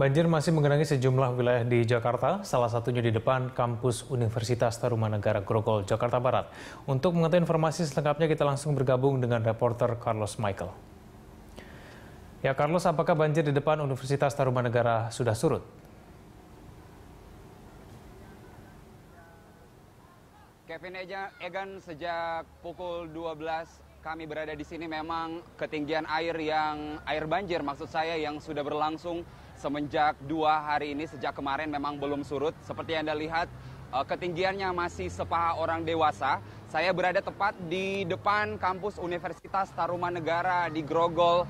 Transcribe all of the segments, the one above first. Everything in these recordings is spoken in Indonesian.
Banjir masih menggenangi sejumlah wilayah di Jakarta, salah satunya di depan kampus Universitas Tarumanegara Grogol, Jakarta Barat. Untuk mengetahui informasi selengkapnya, kita langsung bergabung dengan reporter Carlos Michael. Ya, Carlos, apakah banjir di depan Universitas Tarumanegara sudah surut? Kevin Egan, sejak pukul 12 kami berada di sini memang ketinggian air yang air banjir maksud saya yang sudah berlangsung semenjak dua hari ini sejak kemarin memang belum surut. Seperti yang Anda lihat, eh, ketinggiannya masih sepaha orang dewasa. Saya berada tepat di depan kampus Universitas Tarumanegara di Grogol,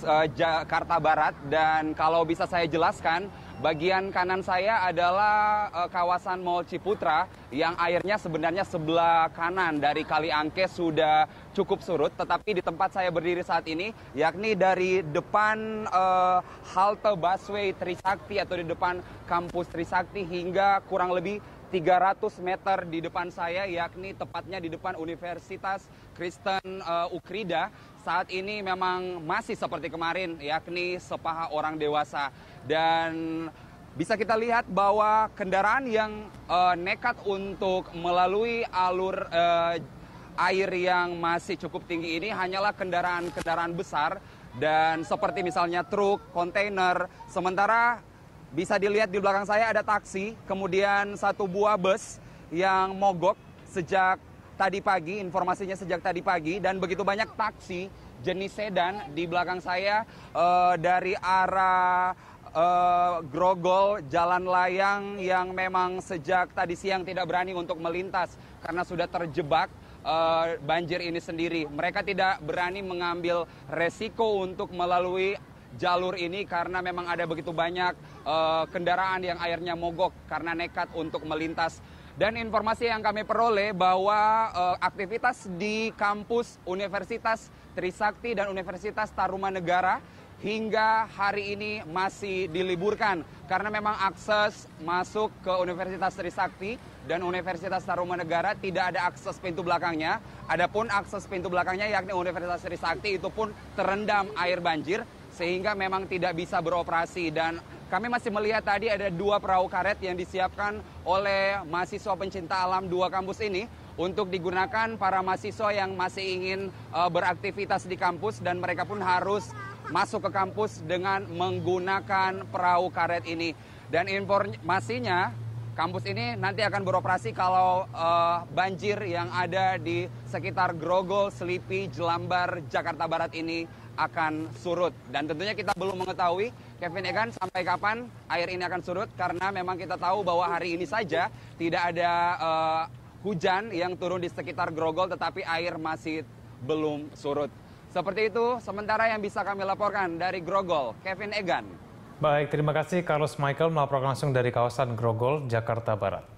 eh, Jakarta Barat. Dan kalau bisa saya jelaskan, Bagian kanan saya adalah eh, kawasan Mall Ciputra yang airnya sebenarnya sebelah kanan dari Kali Angke sudah cukup surut, tetapi di tempat saya berdiri saat ini yakni dari depan eh, halte busway Trisakti atau di depan kampus Trisakti hingga kurang lebih 300 meter di depan saya yakni tepatnya di depan Universitas Kristen eh, Ukrida saat ini memang masih seperti kemarin yakni sepaha orang dewasa dan bisa kita lihat bahwa kendaraan yang uh, nekat untuk melalui alur uh, air yang masih cukup tinggi ini hanyalah kendaraan-kendaraan besar dan seperti misalnya truk, kontainer. Sementara bisa dilihat di belakang saya ada taksi, kemudian satu buah bus yang mogok sejak tadi pagi, informasinya sejak tadi pagi dan begitu banyak taksi jenis sedan di belakang saya uh, dari arah uh, eh, grogol jalan layang yang memang sejak tadi siang tidak berani untuk melintas karena sudah terjebak uh, banjir ini sendiri. Mereka tidak berani mengambil resiko untuk melalui jalur ini karena memang ada begitu banyak uh, kendaraan yang airnya mogok karena nekat untuk melintas. Dan informasi yang kami peroleh bahwa uh, aktivitas di kampus Universitas Trisakti dan Universitas Tarumanegara hingga hari ini masih diliburkan karena memang akses masuk ke Universitas Trisakti dan Universitas Tarumanegara tidak ada akses pintu belakangnya. Adapun akses pintu belakangnya yakni Universitas Trisakti itu pun terendam air banjir sehingga memang tidak bisa beroperasi dan kami masih melihat tadi ada dua perahu karet yang disiapkan oleh mahasiswa pencinta alam dua kampus ini untuk digunakan para mahasiswa yang masih ingin eh, beraktivitas di kampus dan mereka pun harus masuk ke kampus dengan menggunakan perahu karet ini. Dan informasinya kampus ini nanti akan beroperasi kalau uh, banjir yang ada di sekitar Grogol, Selipi, Jelambar, Jakarta Barat ini akan surut. Dan tentunya kita belum mengetahui Kevin Egan sampai kapan air ini akan surut karena memang kita tahu bahwa hari ini saja tidak ada uh, hujan yang turun di sekitar Grogol tetapi air masih belum surut. Seperti itu, sementara yang bisa kami laporkan dari Grogol, Kevin Egan. Baik, terima kasih Carlos Michael melaporkan langsung dari kawasan Grogol, Jakarta Barat.